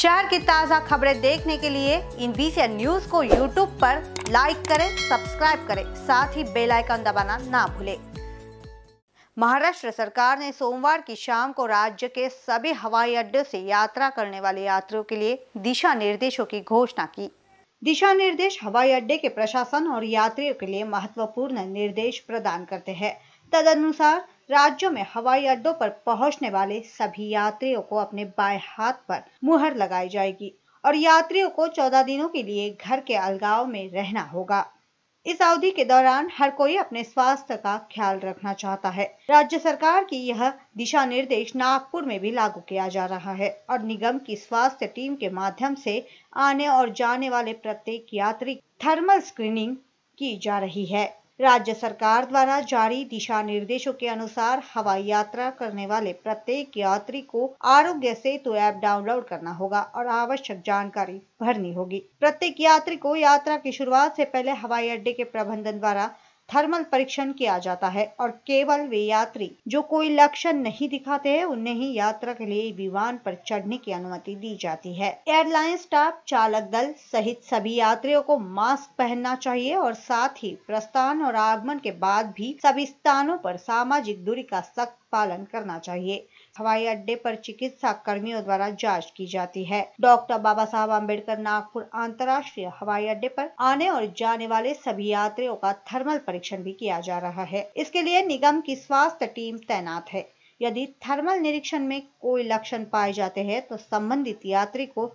शहर की ताज़ा खबरें देखने के लिए इन बीसी न्यूज को यूट्यूब पर लाइक करें सब्सक्राइब करें साथ ही बेल आइकन दबाना ना भूलें महाराष्ट्र सरकार ने सोमवार की शाम को राज्य के सभी हवाई अड्डे से यात्रा करने वाले यात्रियों के लिए दिशा निर्देशों की घोषणा की दिशा निर्देश हवाई अड्डे के प्रशासन और यात्रियों के लिए महत्वपूर्ण निर्देश प्रदान करते हैं तदनुसार राज्यों में हवाई अड्डों पर पहुंचने वाले सभी यात्रियों को अपने बाएं हाथ पर मुहर लगाई जाएगी और यात्रियों को चौदह दिनों के लिए घर के अलगाव में रहना होगा इस अवधि के दौरान हर कोई अपने स्वास्थ्य का ख्याल रखना चाहता है राज्य सरकार की यह दिशा निर्देश नागपुर में भी लागू किया जा रहा है और निगम की स्वास्थ्य टीम के माध्यम से आने और जाने वाले प्रत्येक यात्री थर्मल स्क्रीनिंग की जा रही है राज्य सरकार द्वारा जारी दिशा निर्देशों के अनुसार हवाई यात्रा करने वाले प्रत्येक यात्री को आरोग्य सेतु ऐप डाउनलोड करना होगा और आवश्यक जानकारी भरनी होगी प्रत्येक यात्री को यात्रा की शुरुआत से पहले हवाई अड्डे के प्रबंधन द्वारा थर्मल परीक्षण किया जाता है और केवल वे यात्री जो कोई लक्षण नहीं दिखाते हैं उन्हें ही यात्रा के लिए विमान पर चढ़ने की अनुमति दी जाती है एयरलाइन स्टाफ चालक दल सहित सभी यात्रियों को मास्क पहनना चाहिए और साथ ही प्रस्थान और आगमन के बाद भी सभी स्थानों पर सामाजिक दूरी का सख्त पालन करना चाहिए हवाई अड्डे पर चिकित्सा कर्मियों द्वारा जांच की जाती है डॉक्टर बाबा साहब अम्बेडकर नागपुर अंतर्राष्ट्रीय हवाई अड्डे पर आने और जाने वाले सभी यात्रियों का थर्मल परीक्षण भी किया जा रहा है इसके लिए निगम की स्वास्थ्य टीम तैनात है यदि थर्मल निरीक्षण में कोई लक्षण पाए जाते हैं तो संबंधित यात्री को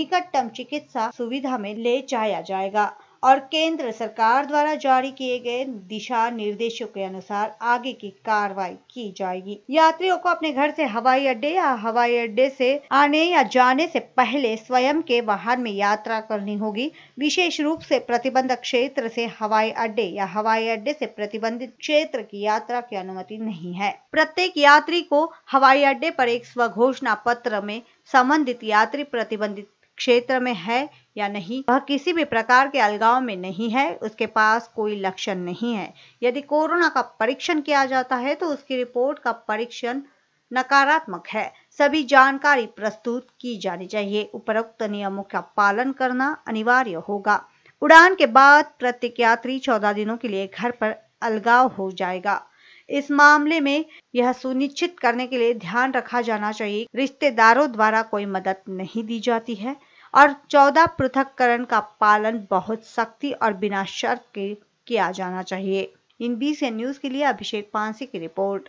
निकटतम चिकित्सा सुविधा में ले जाया जाएगा और केंद्र सरकार द्वारा जारी किए गए दिशा निर्देशों के अनुसार आगे की कार्रवाई की जाएगी यात्रियों को अपने घर से हवाई अड्डे या हवाई अड्डे से आने या जाने से पहले स्वयं के वाहन में यात्रा करनी होगी विशेष रूप से प्रतिबंध क्षेत्र से हवाई अड्डे या हवाई अड्डे से प्रतिबंधित क्षेत्र की यात्रा की अनुमति नहीं है प्रत्येक यात्री को हवाई अड्डे पर एक स्वघोषणा पत्र में संबंधित यात्री प्रतिबंधित क्षेत्र में है या नहीं वह किसी भी प्रकार के अलगाव में नहीं है उसके पास कोई लक्षण नहीं है यदि कोरोना का परीक्षण किया जाता है तो उसकी रिपोर्ट का परीक्षण नकारात्मक है सभी जानकारी प्रस्तुत की जानी चाहिए उपरोक्त नियमों का पालन करना अनिवार्य होगा उड़ान के बाद प्रत्येक यात्री चौदह दिनों के लिए घर पर अलगाव हो जाएगा इस मामले में यह सुनिश्चित करने के लिए ध्यान रखा जाना चाहिए रिश्तेदारों द्वारा कोई मदद नहीं दी जाती है और चौदह पृथककरण का पालन बहुत सख्ती और बिना शर्त के किया जाना चाहिए इन बी न्यूज के लिए अभिषेक पानसी की रिपोर्ट